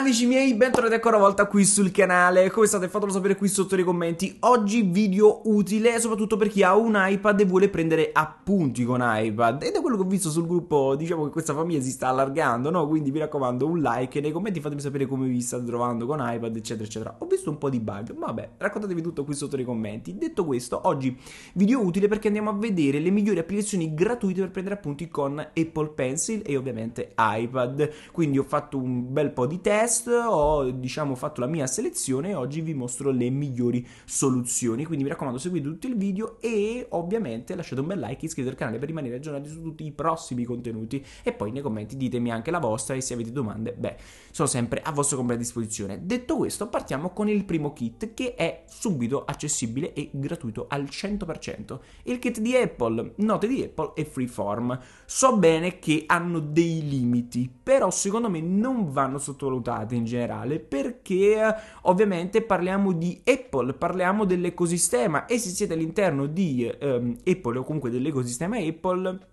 amici miei, bentornati ancora una volta qui sul canale Come state? Fatelo sapere qui sotto nei commenti Oggi video utile soprattutto per chi ha un iPad e vuole prendere appunti con iPad E da quello che ho visto sul gruppo diciamo che questa famiglia si sta allargando no? Quindi mi raccomando un like nei commenti fatemi sapere come vi state trovando con iPad eccetera eccetera Ho visto un po' di bug, vabbè raccontatevi tutto qui sotto nei commenti Detto questo, oggi video utile perché andiamo a vedere le migliori applicazioni gratuite per prendere appunti con Apple Pencil e ovviamente iPad Quindi ho fatto un bel po' di test test, ho diciamo, fatto la mia selezione e oggi vi mostro le migliori soluzioni. Quindi mi raccomando seguite tutto il video e ovviamente lasciate un bel like, iscrivetevi al canale per rimanere aggiornati su tutti i prossimi contenuti e poi nei commenti ditemi anche la vostra e se avete domande, beh, sono sempre a vostra completa disposizione. Detto questo, partiamo con il primo kit che è subito accessibile e gratuito al 100%. Il kit di Apple, note di Apple e Freeform. So bene che hanno dei limiti, però secondo me non vanno sottovalutati mercati in generale, perché eh, ovviamente parliamo di Apple, parliamo dell'ecosistema e se siete all'interno di um, Apple o comunque dell'ecosistema Apple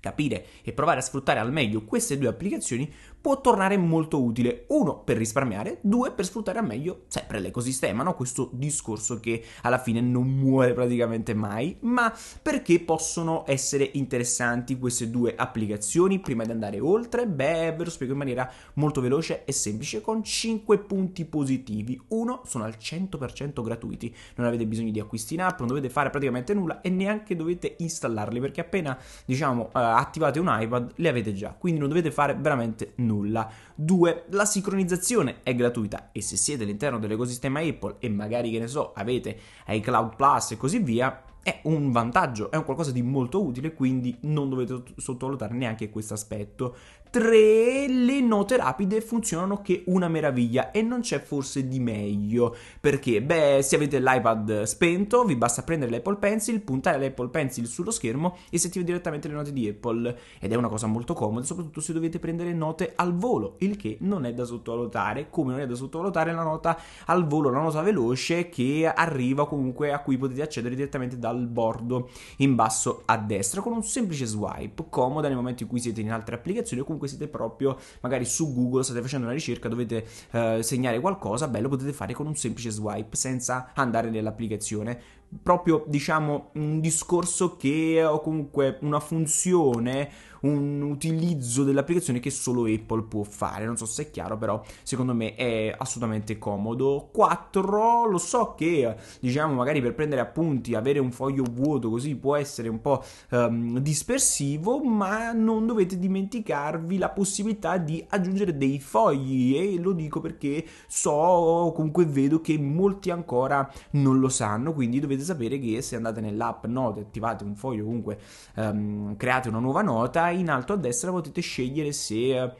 capire e provare a sfruttare al meglio queste due applicazioni può tornare molto utile. Uno, per risparmiare, due, per sfruttare al meglio sempre l'ecosistema, no? questo discorso che alla fine non muore praticamente mai, ma perché possono essere interessanti queste due applicazioni prima di andare oltre? Beh, ve lo spiego in maniera molto veloce e semplice con 5 punti positivi. Uno, sono al 100% gratuiti, non avete bisogno di acquisti in app, non dovete fare praticamente nulla e neanche dovete installarli perché appena diciamo eh, attivate un iPad li avete già, quindi non dovete fare veramente nulla nulla. 2. La sincronizzazione è gratuita e se siete all'interno dell'ecosistema Apple e magari che ne so avete iCloud Plus e così via, è un vantaggio, è un qualcosa di molto utile, quindi non dovete sottovalutare neanche questo aspetto tre le note rapide funzionano che una meraviglia e non c'è forse di meglio. Perché? Beh, se avete l'iPad spento, vi basta prendere l'Apple Pencil, puntare l'Apple Pencil sullo schermo e sentire direttamente le note di Apple. Ed è una cosa molto comoda, soprattutto se dovete prendere note al volo, il che non è da sottovalutare, come non è da sottovalutare la nota al volo, la nota veloce che arriva comunque a cui potete accedere direttamente dal bordo in basso a destra con un semplice swipe, comoda nel momento in cui siete in altre applicazioni o comunque comunque siete proprio magari su Google, state facendo una ricerca, dovete eh, segnare qualcosa, beh lo potete fare con un semplice swipe senza andare nell'applicazione proprio diciamo un discorso che o comunque una funzione, un utilizzo dell'applicazione che solo Apple può fare. Non so se è chiaro, però secondo me è assolutamente comodo. 4. Lo so che diciamo magari per prendere appunti, avere un foglio vuoto così può essere un po' ehm, dispersivo, ma non dovete dimenticarvi la possibilità di aggiungere dei fogli e lo dico perché so comunque vedo che molti ancora non lo sanno, quindi dovete potete sapere che se andate nell'app note, attivate un foglio comunque, ehm, create una nuova nota, in alto a destra potete scegliere se eh,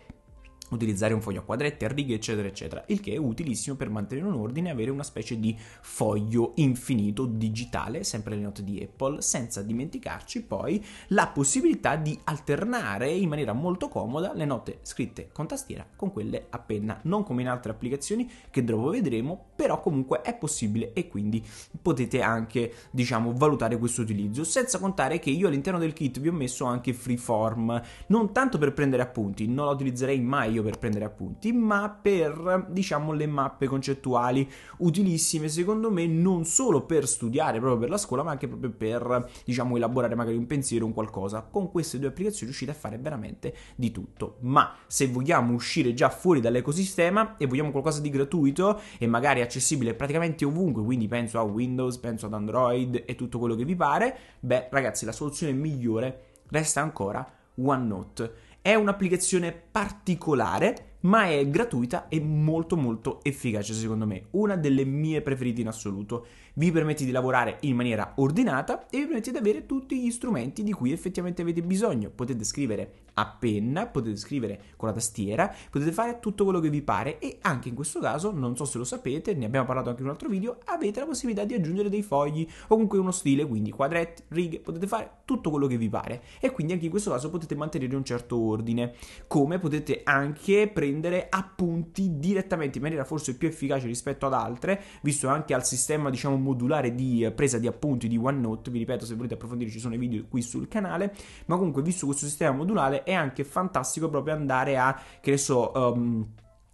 utilizzare un foglio a quadretti, a righe, eccetera, eccetera, il che è utilissimo per mantenere un ordine e avere una specie di foglio infinito digitale, sempre le note di Apple, senza dimenticarci poi la possibilità di alternare in maniera molto comoda le note scritte con tastiera con quelle a penna, non come in altre applicazioni che dopo vedremo, però comunque è possibile e quindi potete anche, diciamo, valutare questo utilizzo, senza contare che io all'interno del kit vi ho messo anche Freeform, non tanto per prendere appunti, non la utilizzerei mai io video per prendere appunti, ma per diciamo le mappe concettuali utilissime secondo me non solo per studiare proprio per la scuola, ma anche proprio per diciamo elaborare magari un pensiero, un qualcosa. Con queste due applicazioni riuscite a fare veramente di tutto. Ma se vogliamo uscire già fuori dall'ecosistema e vogliamo qualcosa di gratuito e magari accessibile praticamente ovunque, quindi penso a Windows, penso ad Android e tutto quello che vi pare, beh ragazzi la soluzione migliore resta ancora OneNote è un'applicazione particolare, ma è gratuita e molto molto efficace secondo me, una delle mie preferite in assoluto vi permette di lavorare in maniera ordinata e vi permette di avere tutti gli strumenti di cui effettivamente avete bisogno. Potete scrivere a penna, potete scrivere con la tastiera, potete fare tutto quello che vi pare e anche in questo caso, non so se lo sapete, ne abbiamo parlato anche in un altro video, avete la possibilità di aggiungere dei fogli o comunque uno stile, quindi quadretti, righe, potete fare tutto quello che vi pare e quindi anche in questo caso potete mantenere un certo ordine, come potete anche prendere appunti direttamente in maniera forse più efficace rispetto ad altre, visto anche al sistema diciamo modulare di presa di appunti di OneNote. Vi ripeto, se volete approfondire, ci sono i video qui sul canale. Ma comunque, visto questo sistema modulare, è anche fantastico proprio andare a, che ne so, um,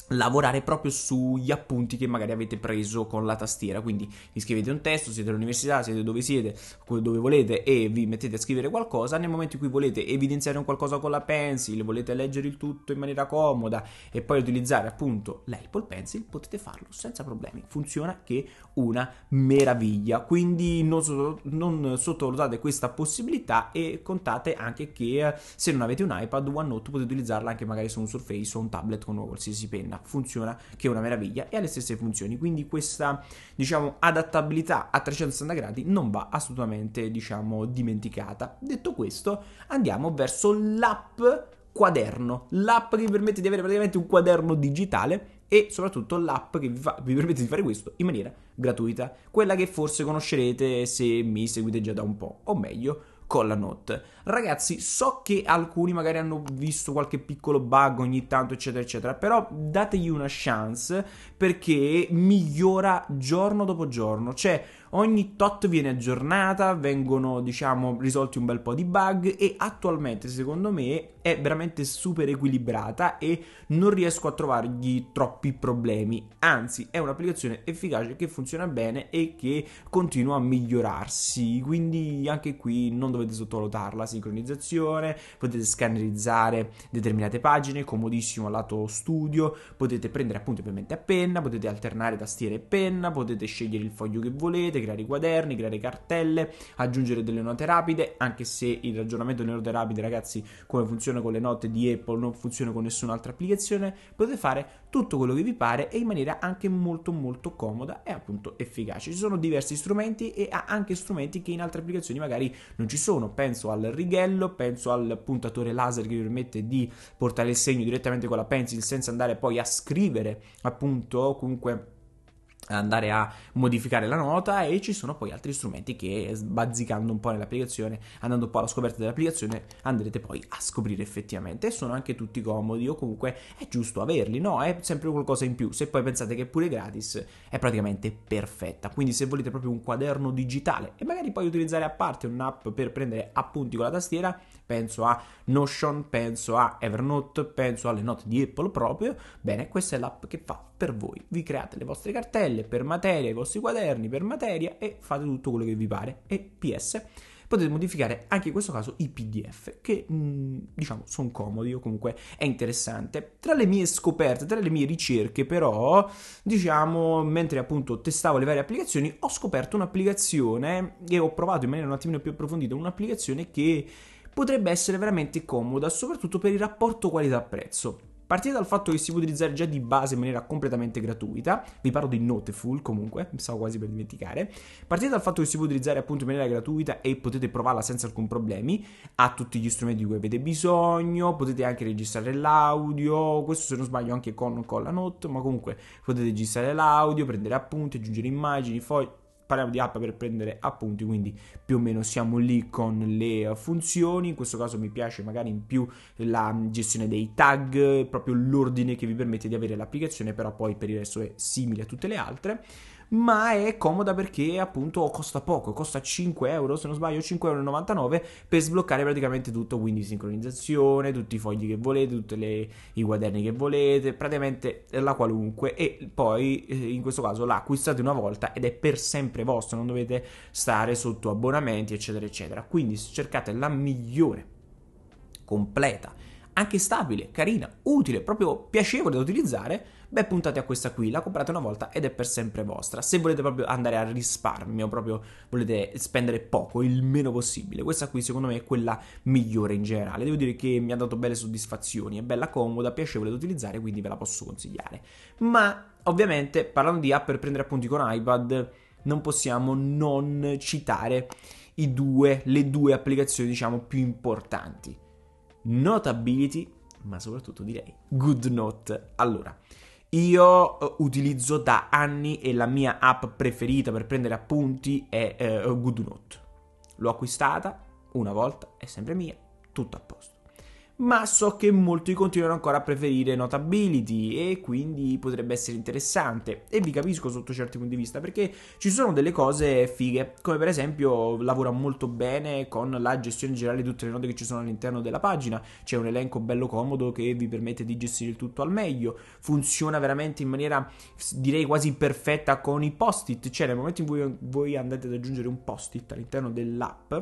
lavorare proprio sugli appunti che magari avete preso con la tastiera. Quindi vi scrivete un testo, siete all'università, siete dove siete, dove volete e vi mettete a scrivere qualcosa. Nel momento in cui volete evidenziare un qualcosa con la pencil, volete leggere il tutto in maniera comoda e poi utilizzare appunto l'Apple Pencil, potete farlo senza problemi. Funziona che una meraviglia. Quindi non, so- non sottovalutate questa possibilità e contate anche che eh, se non avete un iPad OneNote potete utilizzarla anche magari su un Surface o un tablet con una qualsiasi penna funziona, funziona che è una meraviglia e ha le stesse funzioni, quindi questa diciamo adattabilità a 360 gradi non va assolutamente diciamo dimenticata. Detto questo, andiamo verso l'app quaderno, l'app che vi permette di avere praticamente un quaderno digitale e soprattutto l'app che vi, fa, vi, permette di fare questo in maniera gratuita, quella che forse conoscerete se mi seguite già da un po', o meglio con la Note. Ragazzi, so che alcuni magari hanno visto qualche piccolo bug ogni tanto, eccetera, eccetera, però dategli una chance perché migliora giorno dopo giorno. Cioè, ogni tot viene aggiornata, vengono, diciamo, risolti un bel po' di bug e attualmente, secondo me, è veramente super equilibrata e non riesco a trovargli troppi problemi. Anzi, è un'applicazione efficace che funziona bene e che continua a migliorarsi, quindi anche qui non dovrei dovete sottovalutare la sincronizzazione, potete scannerizzare determinate pagine, comodissimo lato studio, potete prendere appunto ovviamente a penna, potete alternare tastiera e penna, potete scegliere il foglio che volete, creare i quaderni, creare cartelle, aggiungere delle note rapide, anche se il ragionamento delle note rapide ragazzi come funziona con le note di Apple non funziona con nessun'altra applicazione, potete fare tutto quello che vi pare e in maniera anche molto molto comoda e appunto efficace. Ci sono diversi strumenti e anche strumenti che in altre applicazioni magari non ci sono sono, penso al righello, penso al puntatore laser che vi permette di portare il segno direttamente con la pencil senza andare poi a scrivere appunto comunque andare a modificare la nota e ci sono poi altri strumenti che bazzicando un po' nell'applicazione, andando un po' alla scoperta dell'applicazione, andrete poi a scoprire effettivamente. E sono anche tutti comodi o comunque è giusto averli, no? È sempre qualcosa in più. Se poi pensate che è pure gratis, è praticamente perfetta. Quindi se volete proprio un quaderno digitale e magari poi utilizzare a parte un'app per prendere appunti con la tastiera, penso a Notion, penso a Evernote, penso alle note di Apple proprio, bene, questa è l'app che fa per voi. Vi create le vostre cartelle per materia, i vostri quaderni per materia e fate tutto quello che vi pare. E PS potete modificare anche in questo caso i PDF che mm, diciamo sono comodi o comunque è interessante. Tra le mie scoperte, tra le mie ricerche, però, diciamo, mentre appunto testavo le varie applicazioni, ho scoperto un'applicazione e ho provato in maniera un attimino più approfondita un'applicazione che potrebbe essere veramente comoda, soprattutto per il rapporto qualità-prezzo. Partite dal fatto che si può utilizzare già di base in maniera completamente gratuita, vi parlo di Noteful comunque, mi stavo quasi per dimenticare. Partite dal fatto che si può utilizzare appunto in maniera gratuita e potete provarla senza alcun problema, ha tutti gli strumenti di cui avete bisogno, potete anche registrare l'audio, questo se non sbaglio anche con, con la Note, ma comunque potete registrare l'audio, prendere appunti, aggiungere immagini, fogli parliamo di app per prendere appunti, quindi più o meno siamo lì con le funzioni, in questo caso mi piace magari in più la gestione dei tag, proprio l'ordine che vi permette di avere l'applicazione, però poi per il resto è simile a tutte le altre ma è comoda perché appunto costa poco, costa 5 euro, se non sbaglio 5,99 euro per sbloccare praticamente tutto, quindi sincronizzazione, tutti i fogli che volete, tutti i quaderni che volete, praticamente la qualunque e poi eh, in questo caso la acquistate una volta ed è per sempre vostro, non dovete stare sotto abbonamenti eccetera eccetera, quindi se cercate la migliore completa anche stabile, carina, utile, proprio piacevole da utilizzare, beh puntate a questa qui, la comprate una volta ed è per sempre vostra. Se volete proprio andare a risparmio, proprio volete spendere poco, il meno possibile, questa qui secondo me è quella migliore in generale. Devo dire che mi ha dato belle soddisfazioni, è bella comoda, piacevole da utilizzare, quindi ve la posso consigliare. Ma ovviamente parlando di app per prendere appunti con iPad, non possiamo non citare Due, le due applicazioni diciamo più importanti. Notability, ma soprattutto direi GoodNote. Allora, io eh, utilizzo da anni e la mia app preferita per prendere appunti è eh, GoodNote. L'ho acquistata una volta, è sempre mia, tutto a posto ma so che molti continuano ancora a preferire Notability e quindi potrebbe essere interessante e vi capisco sotto certi punti di vista perché ci sono delle cose fighe come per esempio lavora molto bene con la gestione generale di tutte le note che ci sono all'interno della pagina c'è un elenco bello comodo che vi permette di gestire il tutto al meglio funziona veramente in maniera direi quasi perfetta con i post-it cioè nel momento in cui voi andate ad aggiungere un post-it all'interno dell'app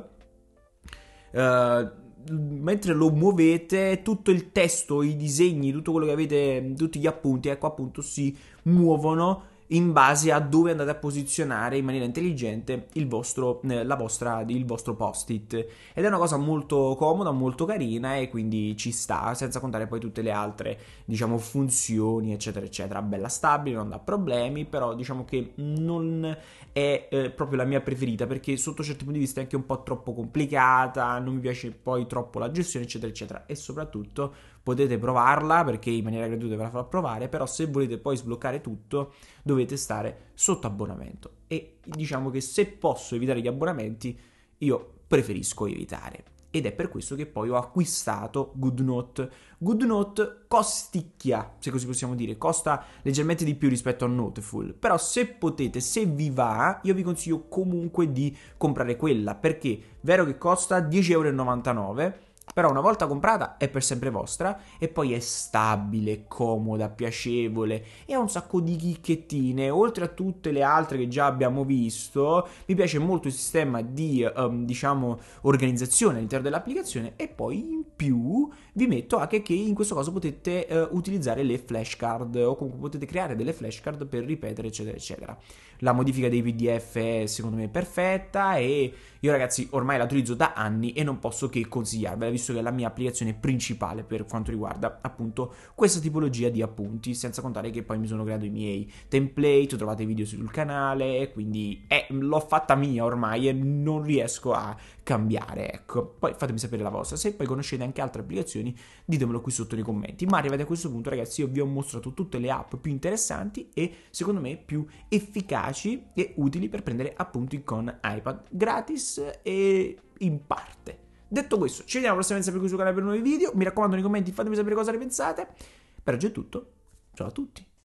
Uh, mentre lo muovete, tutto il testo, i disegni, tutto quello che avete, tutti gli appunti, ecco appunto, si muovono in base a dove andate a posizionare in maniera intelligente il vostro, eh, vostra, il vostro post-it. Ed è una cosa molto comoda, molto carina e quindi ci sta, senza contare poi tutte le altre, diciamo, funzioni, eccetera, eccetera. Bella stabile, non dà problemi, però diciamo che non è eh, proprio la mia preferita perché sotto certi punti di vista è anche un po' troppo complicata, non mi piace poi troppo la gestione, eccetera, eccetera. E soprattutto potete provarla perché in maniera gratuita ve la farò provare, però se volete poi sbloccare tutto dovete stare sotto abbonamento e diciamo che se posso evitare gli abbonamenti io preferisco evitare ed è per questo che poi ho acquistato GoodNote. GoodNote costicchia, se così possiamo dire, costa leggermente di più rispetto a Noteful, però se potete, se vi va, io vi consiglio comunque di comprare quella, perché è vero che costa 10,99€, però una volta comprata è per sempre vostra e poi è stabile, comoda, piacevole e ha un sacco di chicchettine. Oltre a tutte le altre che già abbiamo visto, mi piace molto il sistema di um, diciamo organizzazione all'interno dell'applicazione e poi in più vi metto anche che in questo caso potete uh, utilizzare le flashcard o comunque potete creare delle flashcard per ripetere eccetera eccetera. La modifica dei PDF è secondo me perfetta e io ragazzi ormai la utilizzo da anni e non posso che consigliarvela visto che è la mia applicazione principale per quanto riguarda appunto questa tipologia di appunti, senza contare che poi mi sono creato i miei template, trovate video sul canale, quindi eh, l'ho fatta mia ormai e non riesco a cambiare, ecco. Poi fatemi sapere la vostra, se poi conoscete anche altre applicazioni ditemelo qui sotto nei commenti, ma arrivati a questo punto ragazzi io vi ho mostrato tutte le app più interessanti e secondo me più efficaci e utili per prendere appunti con iPad gratis e in parte Detto questo, ci vediamo prossimamente sempre qui sul canale per nuovi video. Mi raccomando nei commenti, fatemi sapere cosa ne pensate. Per oggi è tutto. Ciao a tutti.